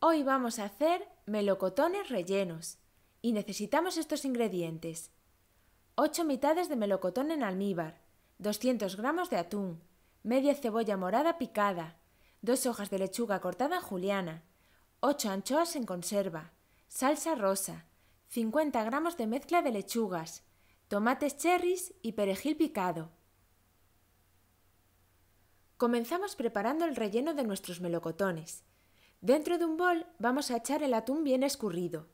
Hoy vamos a hacer melocotones rellenos y necesitamos estos ingredientes. 8 mitades de melocotón en almíbar, 200 gramos de atún, media cebolla morada picada, 2 hojas de lechuga cortada en juliana, 8 anchoas en conserva, salsa rosa, 50 gramos de mezcla de lechugas, tomates cherries y perejil picado. Comenzamos preparando el relleno de nuestros melocotones. Dentro de un bol vamos a echar el atún bien escurrido,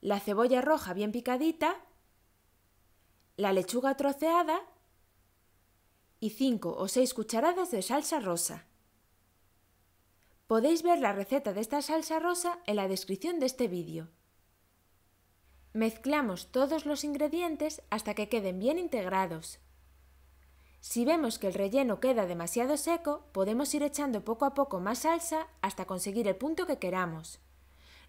la cebolla roja bien picadita, la lechuga troceada y 5 o 6 cucharadas de salsa rosa. Podéis ver la receta de esta salsa rosa en la descripción de este vídeo. Mezclamos todos los ingredientes hasta que queden bien integrados. Si vemos que el relleno queda demasiado seco, podemos ir echando poco a poco más salsa hasta conseguir el punto que queramos.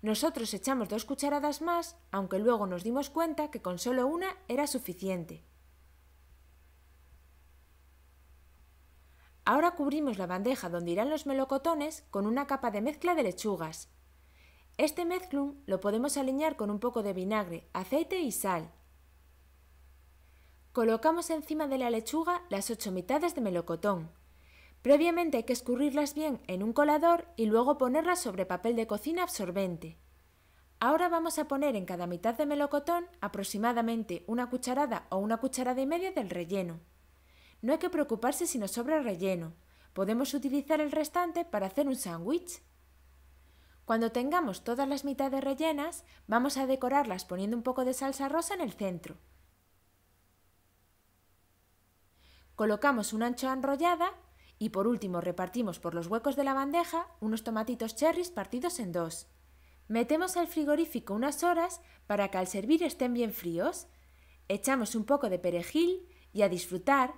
Nosotros echamos dos cucharadas más, aunque luego nos dimos cuenta que con solo una era suficiente. Ahora cubrimos la bandeja donde irán los melocotones con una capa de mezcla de lechugas. Este mezclum lo podemos alinear con un poco de vinagre, aceite y sal. Colocamos encima de la lechuga las ocho mitades de melocotón. Previamente hay que escurrirlas bien en un colador y luego ponerlas sobre papel de cocina absorbente. Ahora vamos a poner en cada mitad de melocotón aproximadamente una cucharada o una cucharada y media del relleno. No hay que preocuparse si nos sobra relleno. Podemos utilizar el restante para hacer un sándwich. Cuando tengamos todas las mitades rellenas, vamos a decorarlas poniendo un poco de salsa rosa en el centro. colocamos una ancho enrollada y por último repartimos por los huecos de la bandeja unos tomatitos cherries partidos en dos. Metemos al frigorífico unas horas para que al servir estén bien fríos. Echamos un poco de perejil y a disfrutar.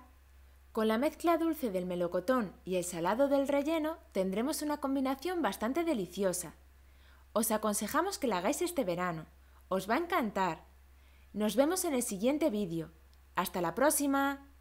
Con la mezcla dulce del melocotón y el salado del relleno tendremos una combinación bastante deliciosa. Os aconsejamos que la hagáis este verano. Os va a encantar. Nos vemos en el siguiente vídeo. Hasta la próxima.